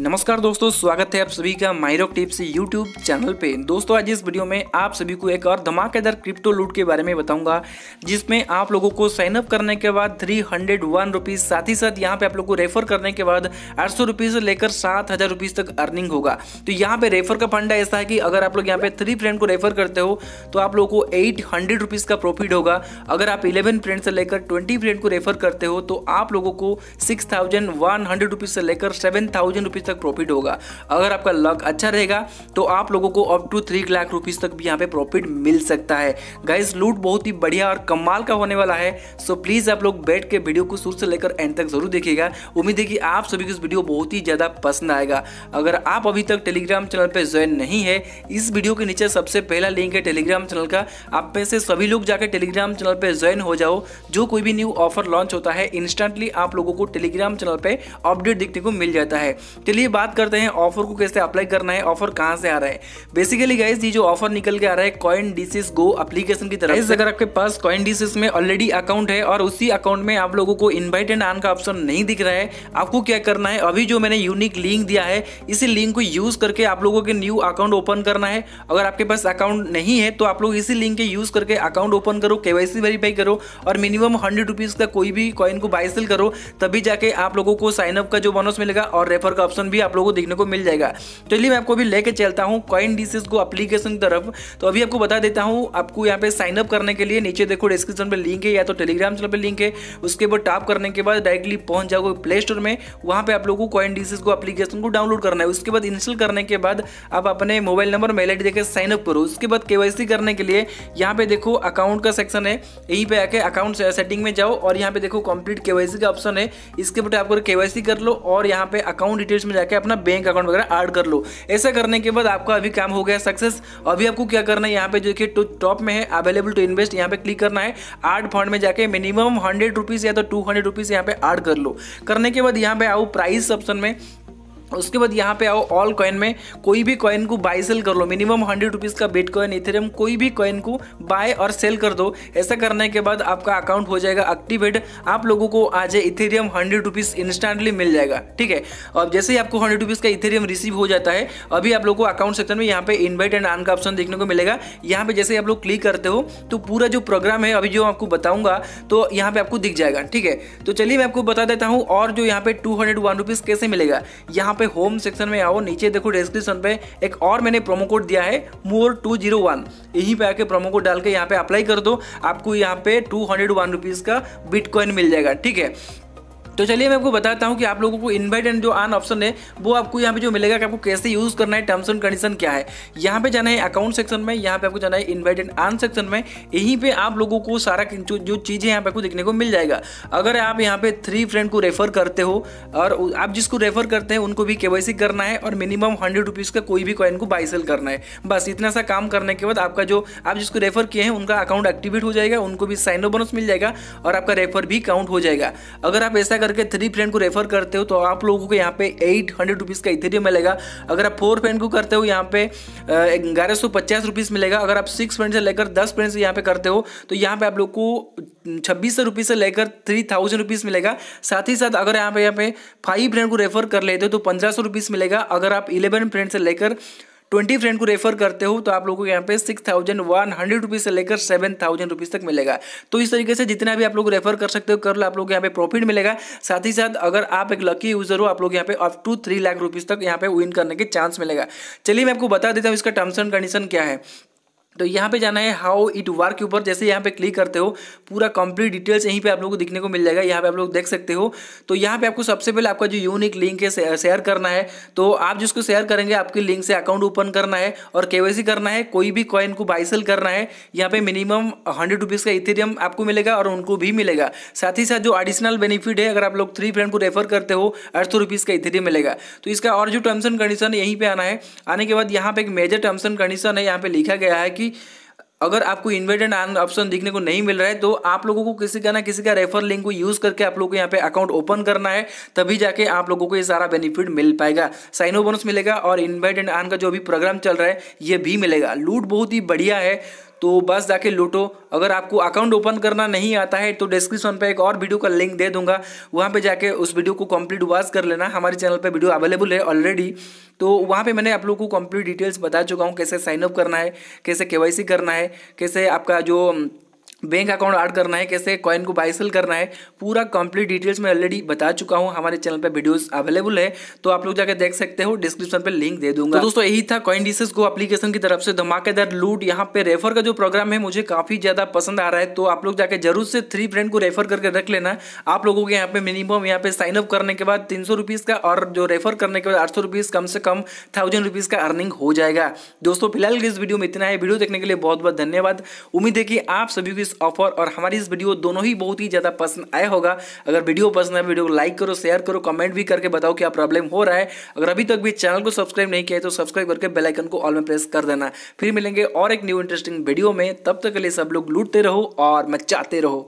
नमस्कार दोस्तों स्वागत है आप सभी का माइरोक टिप्स यूट्यूब चैनल पे दोस्तों आज इस वीडियो में आप सभी को एक और धमाकेदार क्रिप्टो लूट के बारे में बताऊंगा जिसमें आप लोगों को साइन अप करने के बाद थ्री हंड्रेड वन रुपीज़ साथ ही साथ यहाँ पे आप लोग को रेफर करने के बाद आठ सौ रुपीज़ से लेकर सात हज़ार रुपीज़ तक अर्निंग होगा तो यहाँ पे रेफर का फंड ऐसा है कि अगर आप लोग यहाँ पे थ्री फ्रेंड को रेफर करते हो तो आप लोग को एट हंड्रेड रुपीज़ का प्रॉफिट होगा अगर आप इलेवन फ्रेंड से लेकर ट्वेंटी फ्रेंड को रेफर करते हो तो आप लोगों को six thousand one hundred rupees से लेकर सेवन थाउजेंड रुपीज़ तक प्रॉफिट होगा अगर आपका लक अच्छा रहेगा तो आप लोगों को up to three lakh rupees तक भी यहाँ पे प्रॉफिट मिल सकता है गाइज लूट बहुत ही बढ़िया और कमाल का होने वाला है सो प्लीज़ आप लोग बैठ के वीडियो को शुरू से लेकर एंड तक जरूर देखिएगा उम्मीद है कि आप सभी को इस वीडियो बहुत ही ज़्यादा पसंद आएगा अगर आप अभी तक टेलीग्राम चैनल पर ज्वाइन नहीं है इस वीडियो के नीचे सबसे पहला लिंक है टेलीग्राम चैनल का आप में से सभी लोग जाकर टेलीग्राम चैनल पर ज्वाइन हो जाओ जो कोई भी न्यू ऑफर लॉन्च होता है इंस्टेंटली आप लोगों को टेलीग्राम चैनल पर अपडेट देखने को मिल जाता है चलिए बात करते हैं ऑफर को कैसे अप्लाई करना है ऑफर कहाँ से आ रहा है बेसिकली गाइज ये जो ऑफर निकल के आ रहा है कॉइन डिसिस गो एप्लीकेशन की तरफ अगर आपके पास कॉइन डिसिस में ऑलरेडी अकाउंट है और उसी अकाउंट में आप लोगों को इन्वाइट एंड आन का ऑप्शन नहीं दिख रहा है आपको क्या करना है अभी जो मैंने यूनिक लिंक दिया है इसी लिंक को यूज करके आप लोगों के न्यू अकाउंट ओपन करना है अगर आपके पास अकाउंट नहीं है तो आप लोग इसी लिंक के यूज करके अकाउंट ओपन करो केवाईसी वेरीफाई करो और मिनिमम हंड्रेड रुपीज का कोई भी कॉइन को बाइसेल करो तभी जाके आप लोगों को साइनअप का जो बोनस मिलेगा और रेफर का ऑप्शन ऑप्शन भी आप लोगों को देखने को मिल जाएगा तो चलिए मैं आपको अभी लेके चलता हूँ कॉइन डिसीज को अप्लीकेशन की तरफ तो अभी आपको बता देता हूँ आपको यहाँ पे साइन अप करने के लिए नीचे देखो डिस्क्रिप्शन पर लिंक है या तो टेलीग्राम चैनल पर लिंक है उसके ऊपर टाप करने के बाद डायरेक्टली पहुंच जाओगे प्ले स्टोर में वहाँ पर आप लोगों को कॉइन डिसीज को अपलीकेशन को डाउनलोड करना है उसके बाद इंस्टॉल करने के बाद आप अपने मोबाइल नंबर मेल आई देकर साइन अप करो उसके बाद के करने के लिए यहाँ पे देखो अकाउंट का सेक्शन है यहीं पे आके अकाउंट सेटिंग में जाओ और यहाँ पे देखो कंप्लीट केवाईसी का ऑप्शन है इसके बटे आप केवाईसी कर लो और यहाँ पे अकाउंट डिटेल्स में जाके अपना बैंक अकाउंट वगैरह ऐड कर लो ऐसा करने के बाद आपका अभी काम हो गया सक्सेस अभी आपको क्या करना है यहाँ पे जो कि टॉप में है अवेलेबल टू इन्वेस्ट यहाँ पे क्लिक करना है आर्ट फंड में जाके मिनिमम हंड्रेड रुपीज़ या तो टू हंड्रेड रुपीज़ यहाँ पे ऐड कर लो करने के बाद यहाँ पे आओ प्राइस ऑप्शन में उसके बाद यहाँ पे आओ ऑल कॉइन में कोई भी कॉइन को बाय सेल कर लो मिनिमम हंड्रेड रुपीज़ का बेट कॉइन इथेरियम कोई भी कॉइन को बाय और सेल कर दो ऐसा करने के बाद आपका अकाउंट हो जाएगा एक्टिवेट आप लोगों को आज इथेरियम हंड्रेड रुपीज़ इंस्टेंटली मिल जाएगा ठीक है अब जैसे ही आपको हंड्रेड रुपीज़ का इथेरियम रिसीव हो जाता है अभी आप लोगों को अकाउंट सेक्शन में यहाँ पे इन्वाइट एंड आन का ऑप्शन देखने को मिलेगा यहाँ पे जैसे आप लोग क्लिक करते हो तो पूरा जो प्रोग्राम है अभी जो आपको बताऊंगा तो यहाँ पे आपको दिख जाएगा ठीक है तो चलिए मैं आपको बता देता हूँ और जो यहाँ पे टू हंड्रेड वन रुपीज़ कैसे मिलेगा यहाँ पे होम सेक्शन में आओ नीचे देखो डिस्क्रिप्शन पे एक और मैंने प्रोमो कोड दिया है मोर टू जीरो वन यहीं पर आके प्रोमो कोड डाल के यहाँ पे अप्लाई कर दो आपको यहाँ पे टू हंड्रेड वन रुपीज़ का बिटकॉइन मिल जाएगा ठीक है तो चलिए मैं आपको बताता हूँ कि आप लोगों को इन्वाइट एंड जो आन ऑप्शन है वो आपको यहाँ पे जो मिलेगा कि आपको कैसे यूज़ करना है टर्म्स एंड कंडीशन क्या है यहाँ पे जाना है अकाउंट सेक्शन में यहाँ पे आपको जाना है इन्वाइट एंड आन सेक्शन में यहीं पर आप लोगों को सारा जो, चीज़ें यहाँ पे आपको देखने को मिल जाएगा अगर आप यहाँ पे थ्री फ्रेंड को रेफर करते हो और आप जिसको रेफर करते हैं उनको भी के करना है और मिनिमम हंड्रेड रुपीज़ का कोई भी कॉइन को बाई सेल करना है बस इतना सा काम करने के बाद आपका जो आप जिसको रेफर किए हैं उनका अकाउंट एक्टिवेट हो जाएगा उनको भी साइन बोनस मिल जाएगा और आपका रेफर भी काउंट हो जाएगा अगर आप ऐसा करके थ्री फ्रेंड को रेफर करते हो तो आप लोगों को यहाँ पे एट हंड्रेड रुपीज़ का इथेरियम मिलेगा अगर आप फोर फ्रेंड को करते हो यहाँ पे ग्यारह सौ पचास रुपीज़ मिलेगा अगर आप सिक्स फ्रेंड से लेकर दस फ्रेंड से यहाँ पे करते हो तो यहाँ पे आप लोग को छब्बीस सौ रुपीज़ से लेकर थ्री थाउजेंड रुपीज़ मिलेगा साथ ही साथ अगर यहाँ पे यहाँ पे फाइव फ्रेंड को रेफर कर लेते हो तो पंद्रह सौ रुपीज़ मिलेगा अगर आप इलेवन फ्रेंड से लेकर ट्वेंटी फ्रेंड को रेफर करते हो तो आप लोगों को यहाँ पे six thousand one hundred rupees से लेकर सेवन थाउजेंड रुपीज़ तक मिलेगा तो इस तरीके से जितना भी आप लोग रेफर कर सकते हो कर लो आप लोग यहाँ पे प्रॉफिट मिलेगा साथ ही साथ अगर आप एक लकी यूजर हो आप लोग यहाँ पे up to three lakh rupees तक यहाँ पे विन करने के चांस मिलेगा चलिए मैं आपको बता देता हूँ इसका टर्म्स एंड कंडीशन क्या है तो यहाँ पे जाना है हाउ इट वर्क के ऊपर जैसे यहाँ पे क्लिक करते हो पूरा कंप्लीट डिटेल्स यहीं पे आप लोगों को दिखने को मिल जाएगा यहाँ पे आप लोग देख सकते हो तो यहाँ पे आपको सबसे पहले आपका जो यूनिक लिंक है शेयर करना है तो आप जिसको शेयर करेंगे आपके लिंक से अकाउंट ओपन करना है और के करना है कोई भी कॉइन को बाइसल करना है यहाँ पे मिनिमम हंड्रेड रुपीज़ का इथेरियम आपको मिलेगा और उनको भी मिलेगा साथ ही साथ जो एडिशनल बेनिफिट है अगर आप लोग थ्री फ्रेंड को रेफर करते हो अर्थ रुपीज़ का इथेरियम मिलेगा तो इसका और जो टर्म्स एंड कंडीशन यहीं पर आना है आने के बाद यहाँ पे एक मेजर टर्म्स एंड कंडीशन है यहाँ पे लिखा गया है कि अगर आपको इन्वेडेड ऑप्शन देखने को नहीं मिल रहा है तो आप लोगों को किसी का ना किसी का रेफर लिंक को यूज़ करके आप लोगों को यहाँ पे अकाउंट ओपन करना है तभी जाके आप लोगों को ये सारा बेनिफिट मिल पाएगा साइन ओ बोनस मिलेगा और इन्वेट एंड आन का जो भी प्रोग्राम चल रहा है ये भी मिलेगा लूट बहुत ही बढ़िया है तो बस जाके लूटो अगर आपको अकाउंट ओपन करना नहीं आता है तो डिस्क्रिप्शन पे एक और वीडियो का लिंक दे दूंगा वहाँ पे जाके उस वीडियो को कंप्लीट वॉच कर लेना हमारे चैनल पे वीडियो अवेलेबल है ऑलरेडी तो वहाँ पे मैंने आप लोगों को कंप्लीट डिटेल्स बता चुका हूँ कैसे साइनअप करना है कैसे के करना है कैसे आपका जो बैंक अकाउंट ऐड करना है कैसे कॉइन को बाई सेल करना है पूरा कंप्लीट डिटेल्स मैं ऑलरेडी बता चुका हूँ हमारे चैनल पे वीडियोस अवेलेबल है तो आप लोग जाकर देख सकते हो डिस्क्रिप्शन पे लिंक दे दूंगा तो दोस्तों यही था कॉइन डिसेस को एप्लीकेशन की तरफ से धमाकेदार लूट यहाँ पे रेफर का जो प्रोग्राम है मुझे काफी ज्यादा पसंद आ रहा है तो आप लोग जाकर जरूर से थ्री फ्रेंड को रेफर करके रख लेना आप लोगों के यहाँ पे मिनिमम यहाँ पे साइन अप करने के बाद तीन का और जो रेफर करने के बाद आठ कम से कम थाउजेंड का अर्निंग हो जाएगा दोस्तों फिलहाल इस वीडियो में इतना है वीडियो देखने के लिए बहुत बहुत धन्यवाद उम्मीद है कि आप सभी की इस ऑफर और हमारी इस वीडियो दोनों ही बहुत ही ज़्यादा पसंद आया होगा अगर वीडियो पसंद है वीडियो को लाइक करो शेयर करो कमेंट भी करके बताओ क्या प्रॉब्लम हो रहा है अगर अभी तक भी चैनल को सब्सक्राइब नहीं किया है तो सब्सक्राइब करके बेलाइकन को ऑल में प्रेस कर देना फिर मिलेंगे और एक न्यू इंटरेस्टिंग वीडियो में तब तक के लिए सब लोग लूटते रहो और मचाते रहो